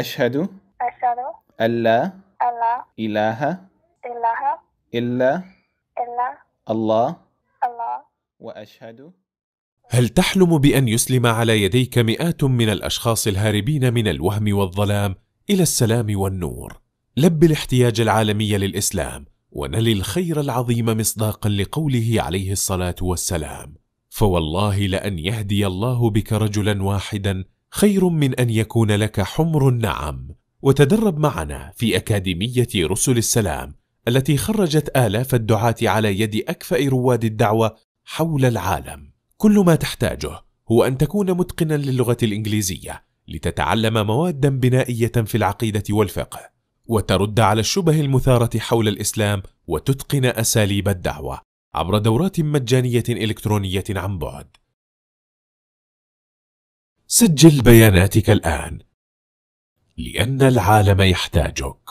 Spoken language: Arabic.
أشهد أشهد أن لا ألا إله إله إلا إلا الله الله وأشهد هل تحلم بأن يسلم على يديك مئات من الأشخاص الهاربين من الوهم والظلام إلى السلام والنور؟ لب الاحتياج العالمي للإسلام ونل الخير العظيم مصداقا لقوله عليه الصلاة والسلام فوالله لأن يهدي الله بك رجلا واحدا خير من ان يكون لك حمر النعم وتدرب معنا في اكاديميه رسل السلام التي خرجت الاف الدعاه على يد اكفا رواد الدعوه حول العالم كل ما تحتاجه هو ان تكون متقنا للغه الانجليزيه لتتعلم مواد بنائيه في العقيده والفقه وترد على الشبه المثاره حول الاسلام وتتقن اساليب الدعوه عبر دورات مجانيه الكترونيه عن بعد سجل بياناتك الآن لأن العالم يحتاجك